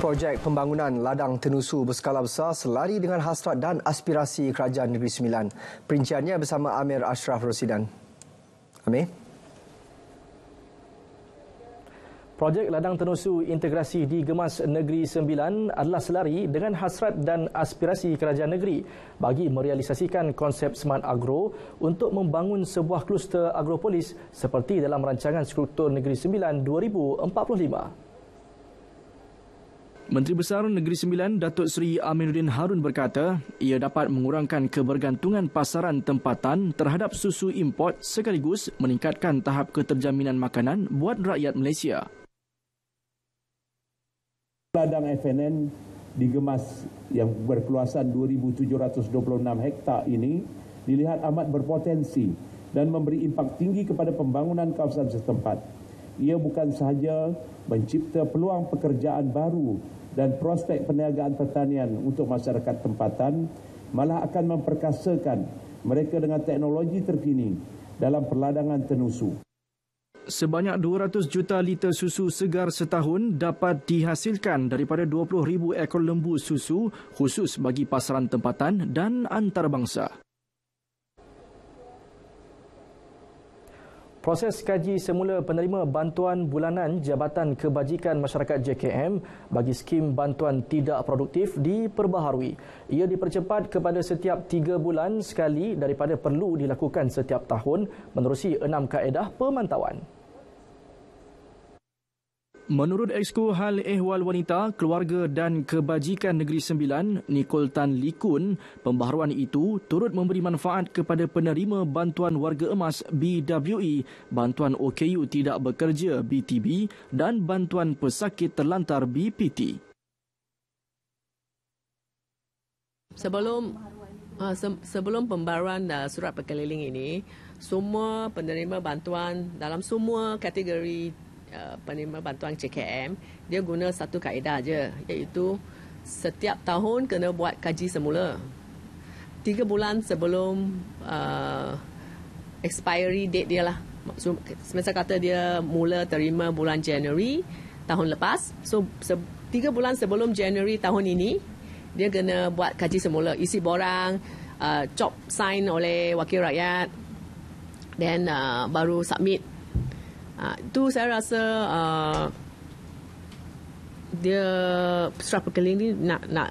projek pembangunan ladang tenusu berskala besar selari dengan hasrat dan aspirasi Kerajaan Negeri Sembilan. Perinciannya bersama Amir Ashraf Rosidan. Amir. Projek Ladang Tenusu Integrasi di Gemas Negeri Sembilan adalah selari dengan hasrat dan aspirasi kerajaan negeri bagi merealisasikan konsep Smart Agro untuk membangun sebuah kluster agropolis seperti dalam rancangan struktur Negeri Sembilan 2045. Menteri Besar Negeri Sembilan, Datuk Seri Aminuddin Harun berkata, ia dapat mengurangkan kebergantungan pasaran tempatan terhadap susu import sekaligus meningkatkan tahap keterjaminan makanan buat rakyat Malaysia. Ladang FNN digemas yang berkeluasan 2,726 hektar ini dilihat amat berpotensi dan memberi impak tinggi kepada pembangunan kawasan setempat ia bukan sahaja mencipta peluang pekerjaan baru dan prospek perniagaan pertanian untuk masyarakat tempatan malah akan memperkasakan mereka dengan teknologi terkini dalam perladangan tenusu. Sebanyak 200 juta liter susu segar setahun dapat dihasilkan daripada 20,000 ekor lembu susu khusus bagi pasaran tempatan dan antarabangsa. Proses kaji semula penerima bantuan bulanan Jabatan Kebajikan Masyarakat JKM bagi skim bantuan tidak produktif diperbaharui. Ia dipercepat kepada setiap tiga bulan sekali daripada perlu dilakukan setiap tahun menerusi enam kaedah pemantauan. Menurut Exko Hal Ehwal Wanita, Keluarga dan Kebajikan Negeri Sembilan, Nikol Tan Likun, pembaharuan itu turut memberi manfaat kepada penerima bantuan warga emas BWE, bantuan OKU tidak bekerja BTB dan bantuan pesakit terlantar BPT. Sebelum uh, ah, se- sebelum pembaruan uh, surat perkeliling ini, semua penerima bantuan dalam semua kategori Uh, penerima bantuan CKM dia guna satu kaedah aja iaitu setiap tahun kena buat kaji semula tiga bulan sebelum uh, expiry date dia lah so, semasa kata dia mula terima bulan Januari tahun lepas so se- tiga bulan sebelum Januari tahun ini dia kena buat kaji semula isi borang uh, chop sign oleh wakil rakyat then uh, baru submit Ah, tu saya rasa uh, dia surat pekeliling ni nak nak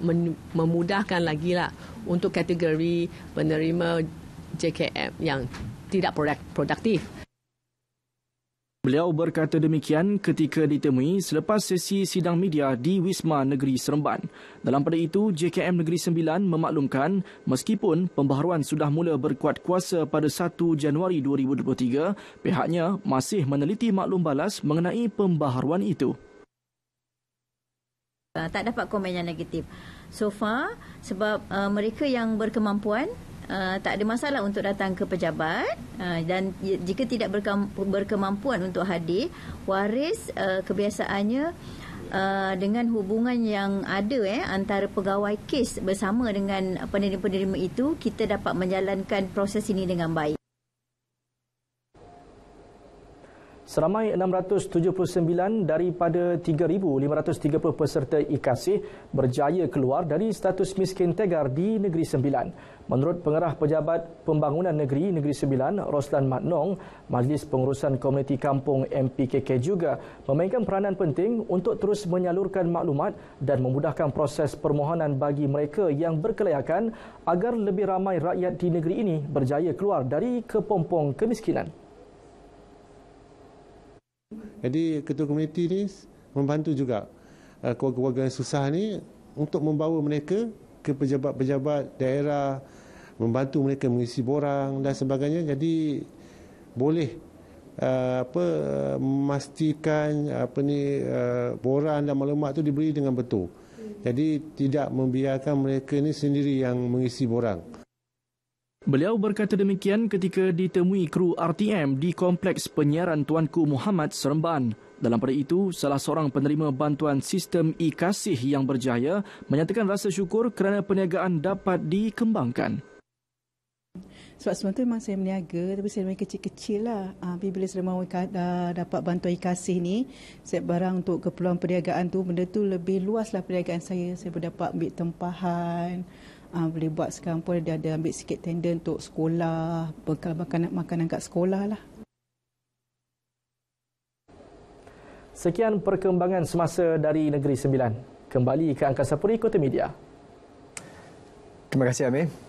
memudahkan lagi lah untuk kategori penerima JKM yang tidak produktif. Beliau berkata demikian ketika ditemui selepas sesi sidang media di Wisma Negeri Seremban. Dalam pada itu, JKM Negeri Sembilan memaklumkan meskipun pembaharuan sudah mula berkuat kuasa pada 1 Januari 2023, pihaknya masih meneliti maklum balas mengenai pembaharuan itu. Ah, tak dapat komen yang negatif. So far, sebab uh, mereka yang berkemampuan uh, tak ada masalah untuk datang ke pejabat uh, dan jika tidak berkemampuan untuk hadir waris uh, kebiasaannya Uh, dengan hubungan yang ada eh antara pegawai kes bersama dengan penerima-penerima itu kita dapat menjalankan proses ini dengan baik Seramai 679 daripada 3,530 peserta IKASIH berjaya keluar dari status miskin tegar di Negeri Sembilan. Menurut Pengerah Pejabat Pembangunan Negeri Negeri Sembilan, Roslan Matnong, Majlis Pengurusan Komuniti Kampung MPKK juga memainkan peranan penting untuk terus menyalurkan maklumat dan memudahkan proses permohonan bagi mereka yang berkelayakan agar lebih ramai rakyat di negeri ini berjaya keluar dari kepompong kemiskinan. Jadi ketua komuniti ini membantu juga uh, keluarga-keluarga yang susah ni untuk membawa mereka ke pejabat-pejabat daerah, membantu mereka mengisi borang dan sebagainya. Jadi boleh uh, apa memastikan apa ni uh, borang dan maklumat tu diberi dengan betul. Hmm. Jadi tidak membiarkan mereka ini sendiri yang mengisi borang. Beliau berkata demikian ketika ditemui kru RTM di Kompleks Penyiaran Tuanku Muhammad Seremban. Dalam pada itu, salah seorang penerima bantuan sistem Ikasih yang berjaya menyatakan rasa syukur kerana perniagaan dapat dikembangkan. Sebab semua tu memang saya meniaga tapi saya memang kecil-kecil lah. Ha, tapi bila saya mahu dapat bantuan ikasih ni, set barang untuk keperluan perniagaan tu, benda tu lebih luas lah perniagaan saya. Saya boleh dapat ambil tempahan, uh, boleh buat sekarang pun dia ada ambil sikit tender untuk sekolah, bekal makanan makanan kat sekolah lah. Sekian perkembangan semasa dari Negeri Sembilan. Kembali ke Angkasa Puri, Kota Media. Terima kasih, Amir.